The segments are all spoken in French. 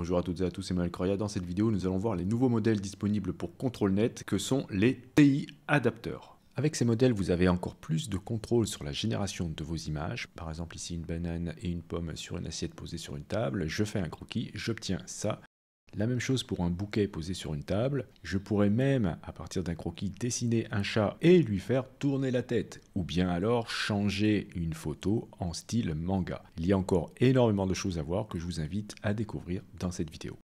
Bonjour à toutes et à tous, c'est Manuel Dans cette vidéo, nous allons voir les nouveaux modèles disponibles pour net que sont les TI adapteurs. Avec ces modèles, vous avez encore plus de contrôle sur la génération de vos images. Par exemple, ici une banane et une pomme sur une assiette posée sur une table. Je fais un croquis, j'obtiens ça. La même chose pour un bouquet posé sur une table. Je pourrais même, à partir d'un croquis, dessiner un chat et lui faire tourner la tête. Ou bien alors changer une photo en style manga. Il y a encore énormément de choses à voir que je vous invite à découvrir dans cette vidéo.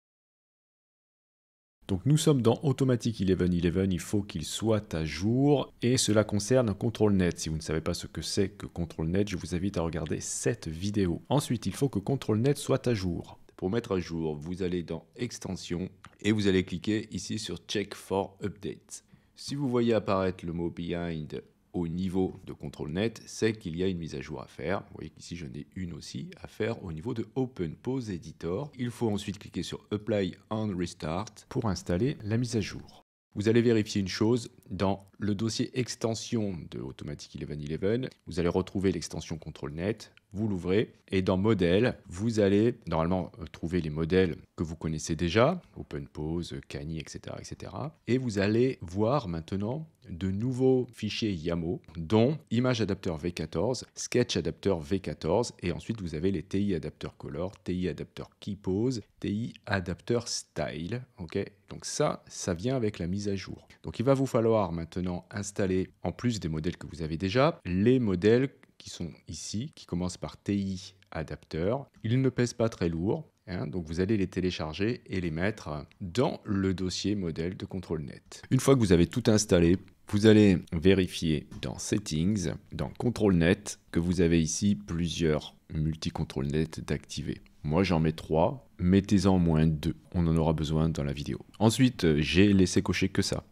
Donc nous sommes dans Automatic 11.11, il faut qu'il soit à jour et cela concerne ControlNet. Si vous ne savez pas ce que c'est que ControlNet, je vous invite à regarder cette vidéo. Ensuite, il faut que ControlNet soit à jour. Pour mettre à jour, vous allez dans Extension et vous allez cliquer ici sur Check for Update. Si vous voyez apparaître le mot Behind au niveau de contrôle net, c'est qu'il y a une mise à jour à faire. Vous voyez qu'ici j'en ai une aussi à faire au niveau de Open Editor. Il faut ensuite cliquer sur Apply and Restart pour installer la mise à jour. Vous allez vérifier une chose, dans le dossier extension de Automatic 1111, vous allez retrouver l'extension ControlNet. net, vous l'ouvrez et dans Modèles, vous allez normalement trouver les modèles que vous connaissez déjà, OpenPose, Cani, etc., etc. Et vous allez voir maintenant de nouveaux fichiers Yamo, dont Image Adapter V14, Sketch Adapter V14, et ensuite vous avez les TI Adapter Color, TI Adapter Keypose, TI Adapter Style. Ok, donc ça, ça vient avec la mise à jour. Donc il va vous falloir maintenant installer, en plus des modèles que vous avez déjà, les modèles qui sont ici, qui commencent par TI adapteur. Ils ne pèsent pas très lourd, hein, donc vous allez les télécharger et les mettre dans le dossier modèle de contrôle net. Une fois que vous avez tout installé, vous allez vérifier dans Settings, dans Contrôle Net, que vous avez ici plusieurs multi-contrôle net d'activer. Moi j'en mets trois. mettez-en moins 2, on en aura besoin dans la vidéo. Ensuite, j'ai laissé cocher que ça.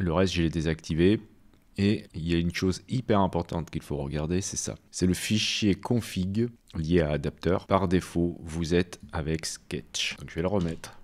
Le reste, j'ai désactivé et il y a une chose hyper importante qu'il faut regarder, c'est ça. C'est le fichier config lié à adapteur. Par défaut, vous êtes avec Sketch. Donc je vais le remettre.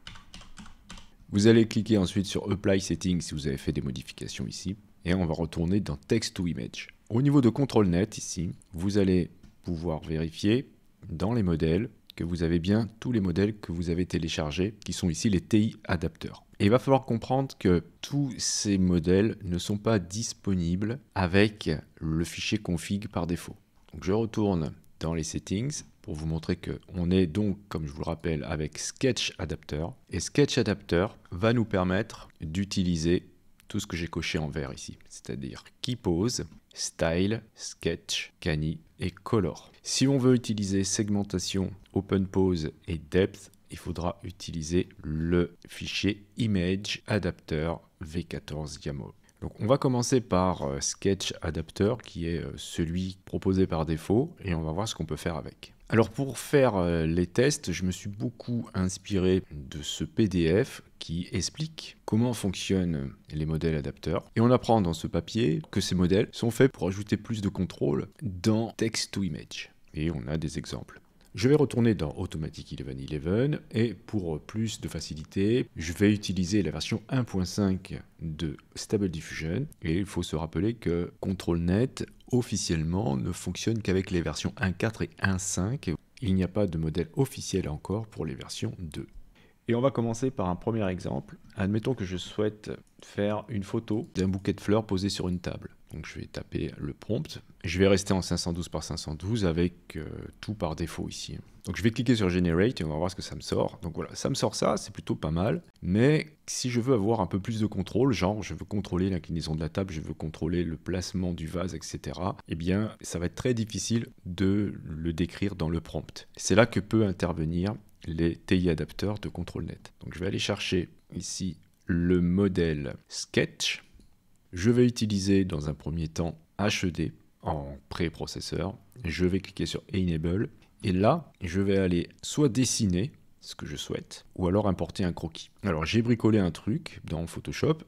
Vous allez cliquer ensuite sur Apply Settings si vous avez fait des modifications ici. Et on va retourner dans Text to Image. Au niveau de Control Net ici, vous allez pouvoir vérifier dans les modèles vous avez bien tous les modèles que vous avez téléchargés, qui sont ici les TI adapteurs. Et il va falloir comprendre que tous ces modèles ne sont pas disponibles avec le fichier config par défaut. Donc je retourne dans les settings pour vous montrer que on est donc, comme je vous le rappelle, avec Sketch Adapter. Et Sketch Adapter va nous permettre d'utiliser tout ce que j'ai coché en vert ici, c'est-à-dire qui pose, Style, Sketch, Cani et Color. Si on veut utiliser segmentation, open pose et depth, il faudra utiliser le fichier image adapter v14 YAML. Donc on va commencer par euh, Sketch Adapter qui est euh, celui proposé par défaut et on va voir ce qu'on peut faire avec. Alors pour faire euh, les tests, je me suis beaucoup inspiré de ce PDF qui explique comment fonctionnent les modèles adapteurs. Et on apprend dans ce papier que ces modèles sont faits pour ajouter plus de contrôle dans text to image. Et on a des exemples. Je vais retourner dans Automatic 11.11 et pour plus de facilité, je vais utiliser la version 1.5 de Stable Diffusion. Et il faut se rappeler que ControlNet officiellement ne fonctionne qu'avec les versions 1.4 et 1.5. Il n'y a pas de modèle officiel encore pour les versions 2. Et on va commencer par un premier exemple. Admettons que je souhaite faire une photo d'un bouquet de fleurs posé sur une table je vais taper le prompt. Je vais rester en 512 par 512 avec euh, tout par défaut ici. Donc je vais cliquer sur Generate et on va voir ce que ça me sort. Donc voilà, ça me sort ça, c'est plutôt pas mal. Mais si je veux avoir un peu plus de contrôle, genre je veux contrôler l'inclinaison de la table, je veux contrôler le placement du vase, etc. Eh bien, ça va être très difficile de le décrire dans le prompt. C'est là que peut intervenir les TI adapteurs de ControlNet. Donc je vais aller chercher ici le modèle Sketch. Je vais utiliser dans un premier temps HD e en préprocesseur. Je vais cliquer sur Enable et là, je vais aller soit dessiner ce que je souhaite ou alors importer un croquis. Alors, j'ai bricolé un truc dans Photoshop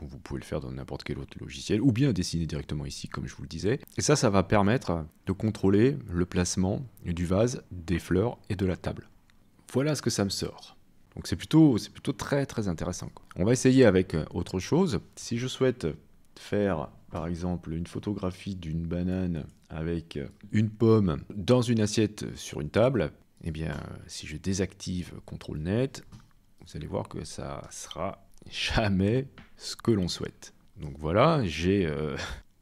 vous, pouvez le faire dans n'importe quel autre logiciel, ou bien dessiner directement ici, comme je vous le disais. Et ça, ça va permettre de contrôler le placement du vase, des fleurs et de la table. Voilà ce que ça me sort. Donc c'est plutôt, plutôt très très intéressant. On va essayer avec euh, autre chose. Si je souhaite faire par exemple une photographie d'une banane avec une pomme dans une assiette sur une table, et eh bien si je désactive CTRL net, vous allez voir que ça sera jamais ce que l'on souhaite. Donc voilà, j'ai euh,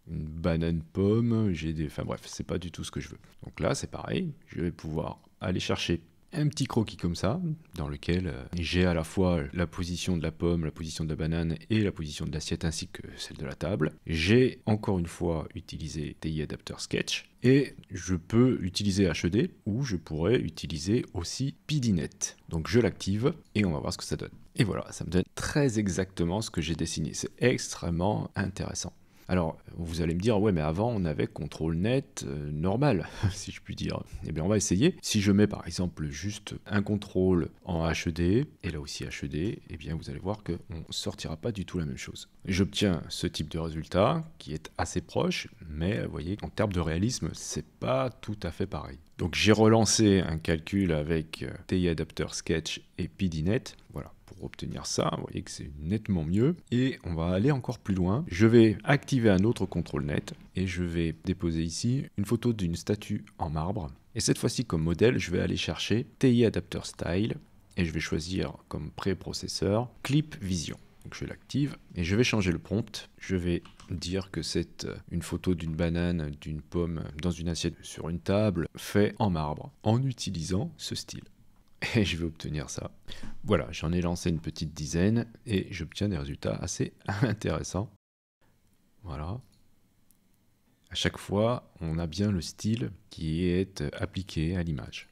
une banane pomme, j'ai des... Enfin bref, c'est pas du tout ce que je veux. Donc là c'est pareil, je vais pouvoir aller chercher un petit croquis comme ça, dans lequel euh, j'ai à la fois la position de la pomme, la position de la banane et la position de l'assiette ainsi que celle de la table. J'ai encore une fois utilisé TI Adapter Sketch et je peux utiliser HED ou je pourrais utiliser aussi PDNet. Donc je l'active et on va voir ce que ça donne. Et voilà, ça me donne très exactement ce que j'ai dessiné. C'est extrêmement intéressant. Alors, vous allez me dire, ouais, mais avant, on avait contrôle net euh, normal, si je puis dire. Eh bien, on va essayer. Si je mets, par exemple, juste un contrôle en HED, et là aussi HED, eh bien, vous allez voir qu'on ne sortira pas du tout la même chose. J'obtiens ce type de résultat, qui est assez proche, mais, vous voyez, en termes de réalisme, c'est pas tout à fait pareil. Donc j'ai relancé un calcul avec euh, TI Adapter Sketch et PDNet. Voilà, pour obtenir ça, vous voyez que c'est nettement mieux. Et on va aller encore plus loin. Je vais activer un autre contrôle net et je vais déposer ici une photo d'une statue en marbre. Et cette fois-ci, comme modèle, je vais aller chercher TI Adapter Style et je vais choisir comme préprocesseur Clip Vision je l'active et je vais changer le prompt. Je vais dire que c'est euh, une photo d'une banane, d'une pomme dans une assiette sur une table, fait en marbre, en utilisant ce style. Et je vais obtenir ça. Voilà, j'en ai lancé une petite dizaine et j'obtiens des résultats assez intéressants. Voilà. À chaque fois, on a bien le style qui est appliqué à l'image.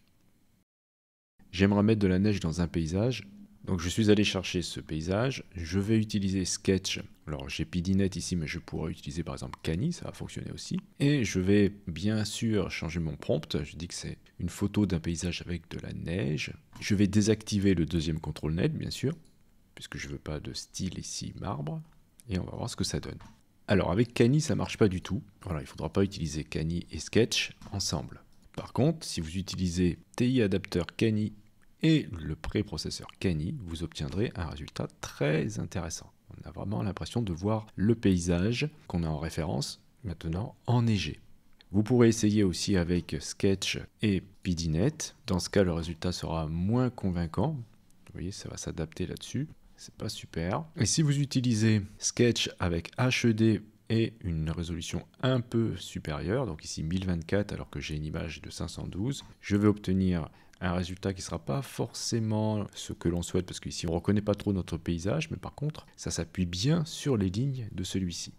J'aimerais mettre de la neige dans un paysage, donc je suis allé chercher ce paysage, je vais utiliser Sketch, alors j'ai Pidinet ici mais je pourrais utiliser par exemple Cani, ça va fonctionner aussi, et je vais bien sûr changer mon prompt, je dis que c'est une photo d'un paysage avec de la neige, je vais désactiver le deuxième contrôle net bien sûr, puisque je ne veux pas de style ici marbre, et on va voir ce que ça donne. Alors avec Cani ça marche pas du tout, voilà il faudra pas utiliser Cani et Sketch ensemble. Par contre, si vous utilisez TI Adapter, Cani et le préprocesseur kenny vous obtiendrez un résultat très intéressant. On a vraiment l'impression de voir le paysage qu'on a en référence maintenant enneigé. Vous pourrez essayer aussi avec Sketch et PDNet. Dans ce cas, le résultat sera moins convaincant. Vous voyez, ça va s'adapter là-dessus. C'est pas super. Et si vous utilisez Sketch avec HED et une résolution un peu supérieure, donc ici 1024 alors que j'ai une image de 512, je vais obtenir un résultat qui ne sera pas forcément ce que l'on souhaite, parce qu'ici on ne reconnaît pas trop notre paysage, mais par contre ça s'appuie bien sur les lignes de celui-ci.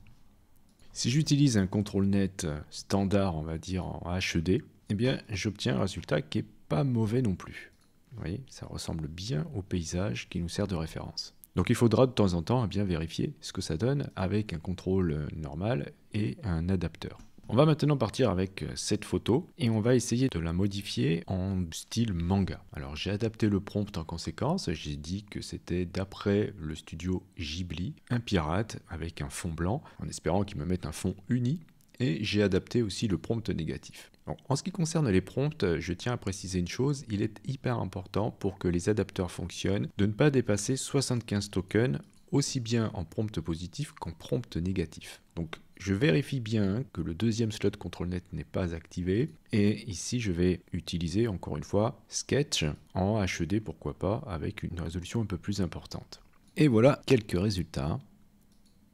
Si j'utilise un contrôle net standard, on va dire en HED, eh bien j'obtiens un résultat qui n'est pas mauvais non plus. Vous voyez, ça ressemble bien au paysage qui nous sert de référence. Donc il faudra de temps en temps eh bien vérifier ce que ça donne avec un contrôle normal et un adapteur. On va maintenant partir avec euh, cette photo et on va essayer de la modifier en style manga. Alors j'ai adapté le prompt en conséquence, j'ai dit que c'était d'après le studio Ghibli, un pirate avec un fond blanc, en espérant qu'il me mette un fond uni, et j'ai adapté aussi le prompt négatif. en ce qui concerne les prompts, je tiens à préciser une chose, il est hyper important pour que les adapteurs fonctionnent de ne pas dépasser 75 tokens aussi bien en prompt positif qu'en prompt négatif. Donc je vérifie bien que le deuxième slot contrôle net n'est pas activé. Et ici, je vais utiliser encore une fois Sketch en HED, pourquoi pas, avec une résolution un peu plus importante. Et voilà quelques résultats.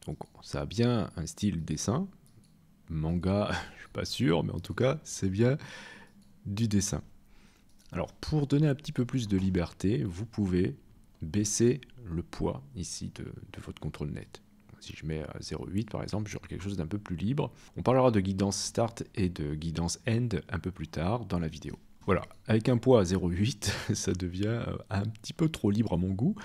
Donc ça a bien un style dessin. Manga, je suis pas sûr, mais en tout cas, c'est bien du dessin. Alors pour donner un petit peu plus de liberté, vous pouvez baisser le poids ici de, votre contrôle net. Si je mets 0,8 par exemple, j'aurai quelque chose d'un peu plus libre. On parlera de guidance start et de guidance end un peu plus tard dans la vidéo. Voilà, avec un poids à 0,8, ça devient euh, un petit peu trop libre à mon goût,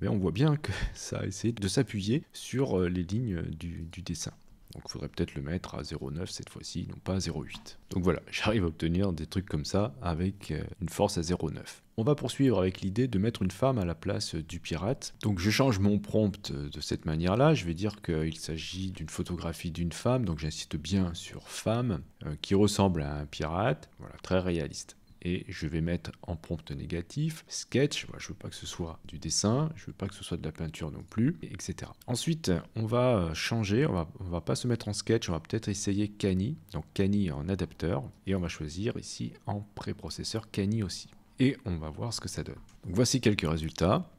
mais on voit bien que ça a essayé de s'appuyer sur euh, les lignes du dessin. Donc il faudrait peut-être le mettre à 0,9 cette fois-ci, non pas à 0,8. Donc voilà, j'arrive à obtenir des trucs comme ça avec euh, une force à 0,9. On va poursuivre avec l'idée de mettre une femme à la place euh, du pirate. Donc je change mon prompt euh, de cette manière-là. Je vais dire qu'il s'agit d'une photographie d'une femme, donc j'insiste bien sur femme, qui ressemble à un pirate. Voilà, très réaliste et je vais mettre en prompt négatif, sketch, je veux pas que ce soit du dessin, je veux pas que ce soit de la peinture non plus, etc. Ensuite, on va euh, changer, on va, va pas se mettre en sketch, on va peut-être essayer cani donc cani en adapteur, et on va choisir ici en préprocesseur cani aussi. Et on va voir ce que ça donne. Donc voici quelques résultats,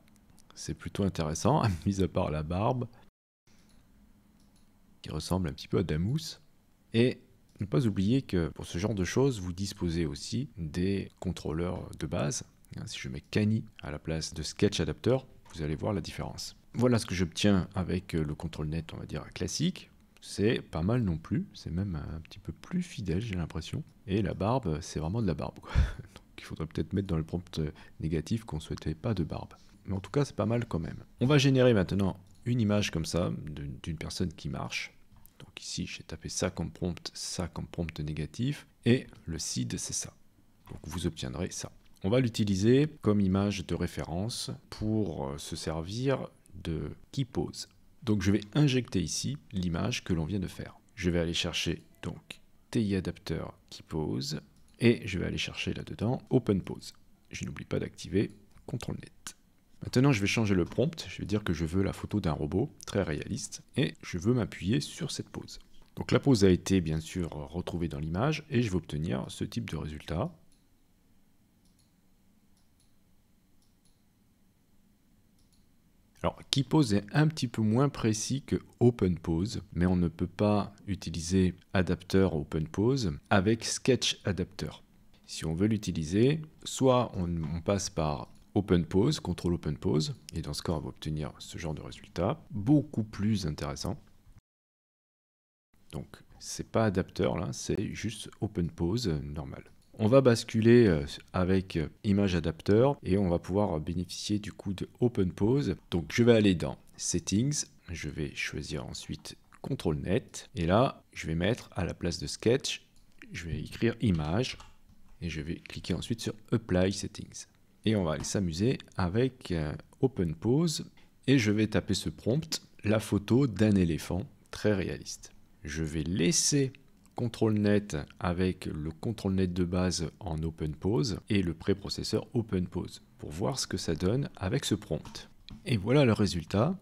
c'est plutôt intéressant, mis à part la barbe, qui ressemble un petit peu à Damous, et ne pas oublier que pour ce genre de choses, vous disposez aussi des contrôleurs de base. Hein, si je mets Cani à la place de Sketch Adapter, vous allez voir la différence. Voilà ce que j'obtiens avec euh, le contrôle net, on va dire classique. C'est pas mal non plus, c'est même un petit peu plus fidèle, j'ai l'impression. Et la barbe, c'est vraiment de la barbe. Donc il faudrait peut-être mettre dans le prompt euh, négatif qu'on ne souhaitait pas de barbe. Mais en tout cas, c'est pas mal quand même. On va générer maintenant une image comme ça d'une personne qui marche. Donc ici, j'ai tapé ça comme prompt, ça comme prompt négatif, et le seed, c'est ça. Donc vous obtiendrez ça. On va l'utiliser comme image de référence pour euh, se servir de pose. Donc je vais injecter ici l'image que l'on vient de faire. Je vais aller chercher donc TI adapter pose, et je vais aller chercher là-dedans open pose. Je n'oublie pas d'activer CTRL net. Maintenant, je vais changer le prompt. Je vais dire que je veux la photo d'un robot très réaliste et je veux m'appuyer sur cette pose. Donc la pose a été bien sûr retrouvée dans l'image et je vais obtenir ce type de résultat. Alors, KeyPose est un petit peu moins précis que OpenPose, mais on ne peut pas utiliser adapteur OpenPose avec Sketch Adapter. Si on veut l'utiliser, soit on passe par open pose, contrôle open et dans ce cas, on va obtenir ce genre de résultat, beaucoup plus intéressant. Donc, c'est pas adapteur là, c'est juste open normal. On va basculer euh, avec euh, image adapteur et on va pouvoir bénéficier du coup de open Donc, je vais aller dans settings, je vais choisir ensuite contrôle net et là, je vais mettre à la place de sketch, je vais écrire image et je vais cliquer ensuite sur apply settings et on va aller s'amuser avec euh, OpenPose et je vais taper ce prompt, la photo d'un éléphant très réaliste. Je vais laisser CTRL net avec le CTRL net de base en OpenPose et le préprocesseur OpenPose pour voir ce que ça donne avec ce prompt. Et voilà le résultat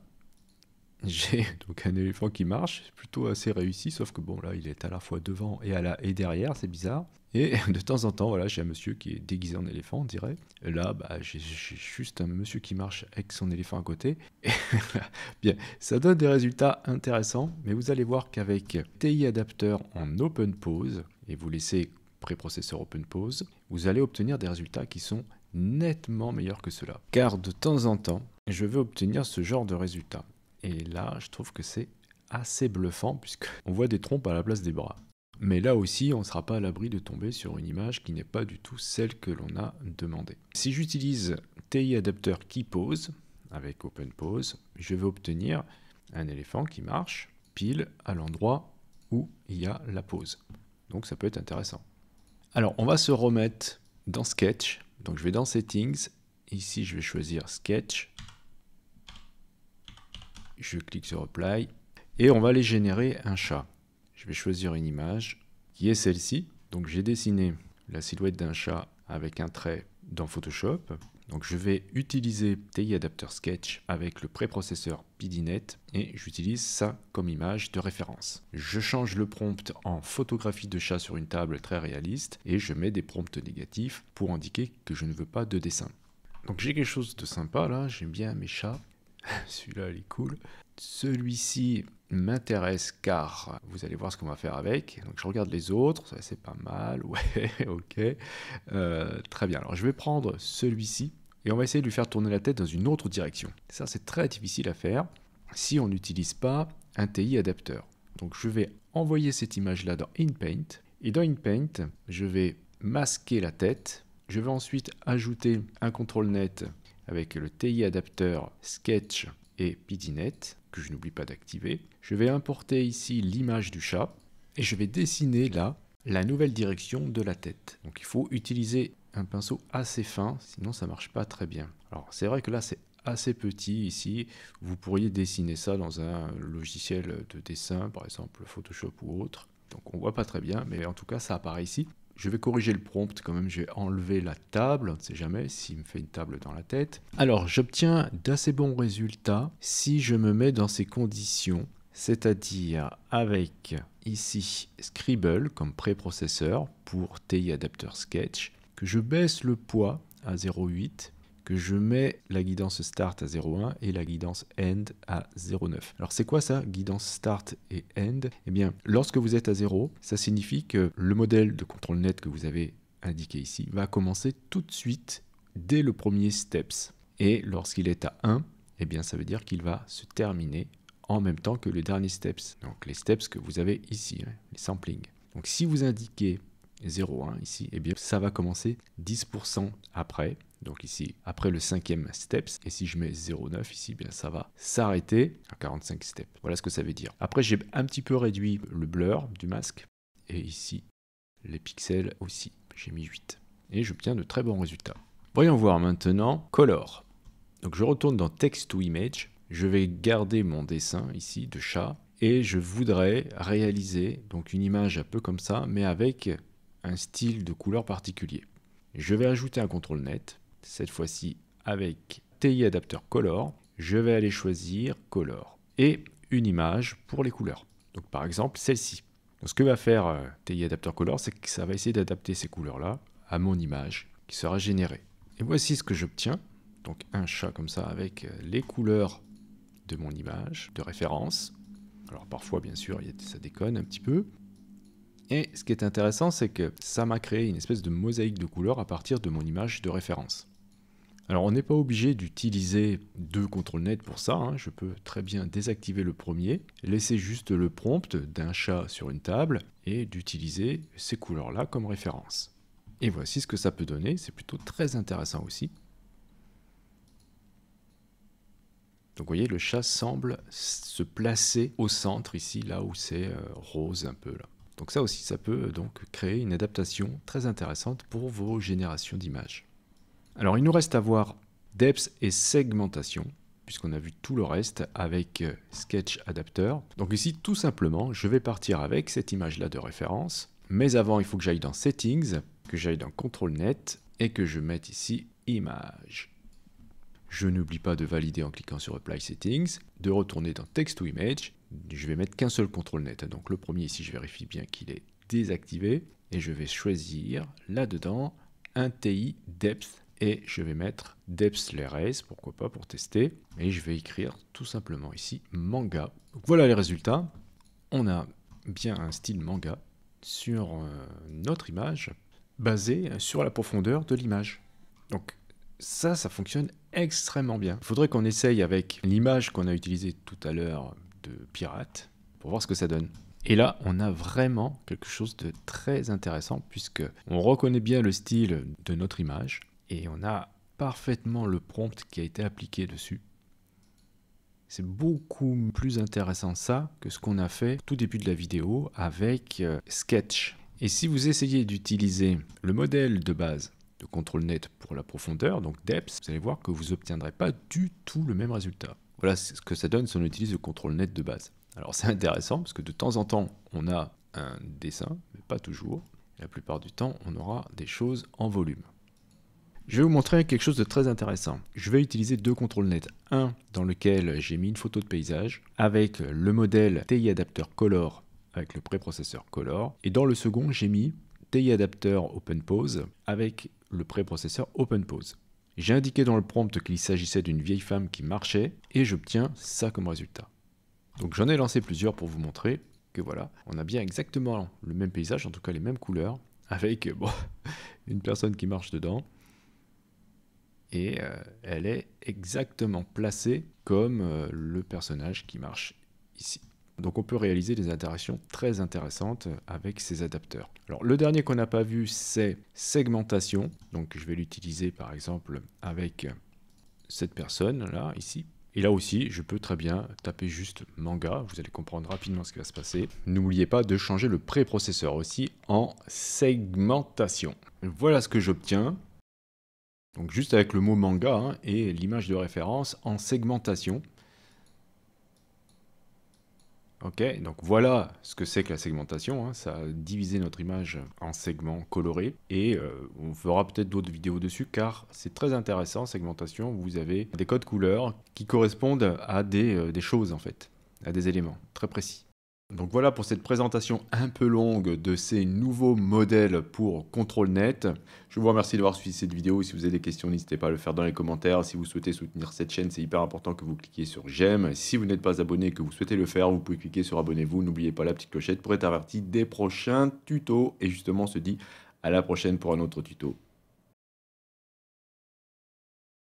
j'ai donc un éléphant qui marche, plutôt assez réussi, sauf que bon là il est à la fois devant et, à la, et derrière, c'est bizarre. Et de temps en temps, voilà, j'ai un monsieur qui est déguisé en éléphant, on dirait. là, bah, j'ai juste un monsieur qui marche avec son éléphant à côté. bien, ça donne des résultats intéressants, mais vous allez voir qu'avec TI Adapter en open et vous laissez préprocesseur open pause, vous allez obtenir des résultats qui sont nettement meilleurs que cela. Car de temps en temps, je veux obtenir ce genre de résultats. Et là, je trouve que c'est assez bluffant puisqu'on voit des trompes à la place des bras. Mais là aussi, on ne sera pas à l'abri de tomber sur une image qui n'est pas du tout celle que l'on a demandée. Si j'utilise TI Adapter qui pose avec Open Pose, je vais obtenir un éléphant qui marche pile à l'endroit où il y a la pose. Donc ça peut être intéressant. Alors on va se remettre dans Sketch. Donc je vais dans Settings. Ici je vais choisir Sketch. Je clique sur Apply et on va aller générer un chat. Je vais choisir une image qui est celle-ci. Donc j'ai dessiné la silhouette d'un chat avec un trait dans Photoshop. Donc je vais utiliser TI Adapter Sketch avec le préprocesseur PDNet et j'utilise ça comme image de référence. Je change le prompt en photographie de chat sur une table très réaliste et je mets des prompts négatifs pour indiquer que je ne veux pas de dessin. Donc j'ai quelque chose de sympa là, j'aime bien mes chats. Celui-là, il est cool. Celui-ci m'intéresse car vous allez voir ce qu'on va faire avec. Donc je regarde les autres, ça c'est pas mal, ouais, ok. Euh, très bien, alors je vais prendre celui-ci et on va essayer de lui faire tourner la tête dans une autre direction. Ça c'est très difficile à faire si on n'utilise pas un TI adapteur. Donc je vais envoyer cette image-là dans InPaint et dans InPaint, je vais masquer la tête. Je vais ensuite ajouter un contrôle net avec le TI adapter Sketch et PDNet, que je n'oublie pas d'activer. Je vais importer ici l'image du chat et je vais dessiner là la nouvelle direction de la tête. Donc il faut utiliser un pinceau assez fin, sinon ça marche pas très bien. Alors c'est vrai que là c'est assez petit ici, vous pourriez dessiner ça dans un logiciel de dessin, par exemple Photoshop ou autre. Donc on voit pas très bien, mais en tout cas ça apparaît ici. Je vais corriger le prompt quand même, vais enlever la table, on ne sait jamais s'il me fait une table dans la tête. Alors j'obtiens d'assez bons résultats si je me mets dans ces conditions, c'est-à-dire avec ici Scribble comme préprocesseur pour TI Adapter Sketch, que je baisse le poids à 0,8 je mets la guidance start à 0,1 et la guidance end à 0,9. Alors c'est quoi ça, guidance start et end Eh bien, lorsque vous êtes à 0, ça signifie que le modèle de contrôle net que vous avez indiqué ici va commencer tout de suite dès le premier steps. Et lorsqu'il est à 1, eh bien ça veut dire qu'il va se terminer en même temps que les derniers steps. Donc les steps que vous avez ici, hein, les samplings. Donc si vous indiquez 0,1 ici, eh bien ça va commencer 10% après donc ici après le cinquième steps. Et si je mets 0,9 ici, eh bien ça va s'arrêter à 45 steps. Voilà ce que ça veut dire. Après, j'ai un petit peu réduit le blur du masque et ici les pixels aussi. J'ai mis 8 et j'obtiens de très bons résultats. Voyons voir maintenant Color. Donc je retourne dans Text to Image. Je vais garder mon dessin ici de chat et je voudrais réaliser donc une image un peu comme ça mais avec un style de couleur particulier. Je vais ajouter un contrôle net cette fois-ci avec TI Adapter Color, je vais aller choisir Color et une image pour les couleurs. Donc par exemple celle-ci. Ce que va faire euh, TI Adapter Color, c'est que ça va essayer d'adapter ces couleurs-là à mon image qui sera générée. Et voici ce que j'obtiens. Donc un chat comme ça avec euh, les couleurs de mon image de référence. Alors parfois, bien sûr, ça déconne un petit peu. Et ce qui est intéressant, c'est que ça m'a créé une espèce de mosaïque de couleurs à partir de mon image de référence. Alors on n'est pas obligé d'utiliser deux contrôles net pour ça, hein. je peux très bien désactiver le premier, laisser juste le prompt d'un chat sur une table et d'utiliser ces couleurs-là comme référence. Et voici ce que ça peut donner, c'est plutôt très intéressant aussi. Donc vous voyez, le chat semble se placer au centre ici, là où c'est euh, rose un peu là. Donc ça aussi, ça peut euh, donc créer une adaptation très intéressante pour vos générations d'images. Alors il nous reste à voir depth et segmentation, puisqu'on a vu tout le reste avec euh, Sketch Adapter. Donc ici, tout simplement, je vais partir avec cette image-là de référence. Mais avant, il faut que j'aille dans Settings, que j'aille dans Control Net et que je mette ici Image. Je n'oublie pas de valider en cliquant sur Apply Settings, de retourner dans Text to Image. Je vais mettre qu'un seul contrôle net. Donc le premier ici, je vérifie bien qu'il est désactivé. Et je vais choisir là-dedans un TI Depth et je vais mettre Depth Race, pourquoi pas, pour tester. Et je vais écrire tout simplement ici manga. voilà les résultats. On a bien un style manga sur euh, notre image basé sur la profondeur de l'image. Donc ça, ça fonctionne extrêmement bien. Il faudrait qu'on essaye avec l'image qu'on a utilisée tout à l'heure de pirate pour voir ce que ça donne. Et là, on a vraiment quelque chose de très intéressant puisque on reconnaît bien le style de notre image, et on a parfaitement le prompt qui a été appliqué dessus. C'est beaucoup plus intéressant ça que ce qu'on a fait tout début de la vidéo avec euh, Sketch. Et si vous essayez d'utiliser le modèle de base de contrôle net pour la profondeur, donc depth, vous allez voir que vous n'obtiendrez pas du tout le même résultat. Voilà ce que ça donne si on utilise le contrôle net de base. Alors c'est intéressant parce que de temps en temps, on a un dessin, mais pas toujours. La plupart du temps, on aura des choses en volume. Je vais vous montrer quelque chose de très intéressant. Je vais utiliser deux contrôles nets. Un dans lequel j'ai mis une photo de paysage avec le modèle TI Adapter Color avec le préprocesseur Color. Et dans le second, j'ai mis TI Adapter Open pose avec le préprocesseur open pose. J'ai indiqué dans le prompt qu'il s'agissait d'une vieille femme qui marchait et j'obtiens ça comme résultat. Donc j'en ai lancé plusieurs pour vous montrer que voilà, on a bien exactement le même paysage, en tout cas les mêmes couleurs, avec une personne qui marche dedans et euh, elle est exactement placée comme euh, le personnage qui marche ici. Donc on peut réaliser des interactions très intéressantes euh, avec ces adapteurs. Alors le dernier qu'on n'a pas vu c'est segmentation. Donc je vais l'utiliser par exemple avec cette personne là ici. Et là aussi, je peux très bien taper juste manga, vous allez comprendre rapidement ce qui va se passer. N'oubliez pas de changer le préprocesseur aussi en segmentation. Voilà ce que j'obtiens. Donc juste avec le mot manga hein, et l'image de référence en segmentation. Ok, donc voilà ce que c'est que la segmentation. Hein. Ça a divisé notre image en segments colorés. Et euh, on fera peut-être d'autres vidéos dessus car c'est très intéressant. Segmentation, vous avez des codes couleurs qui correspondent à des euh, choses en fait, à des éléments très précis. Donc voilà pour cette présentation un peu longue de ces nouveaux modèles pour Net. Je vous remercie d'avoir suivi cette vidéo. Si vous avez des questions, n'hésitez pas à le faire dans les commentaires. Si vous souhaitez soutenir cette chaîne, c'est hyper important que vous cliquiez sur j'aime. Si vous n'êtes pas abonné et que vous souhaitez le faire, vous pouvez cliquer sur abonnez-vous. N'oubliez pas la petite clochette pour être averti des prochains tutos. Et justement, on se dit à la prochaine pour un autre tuto.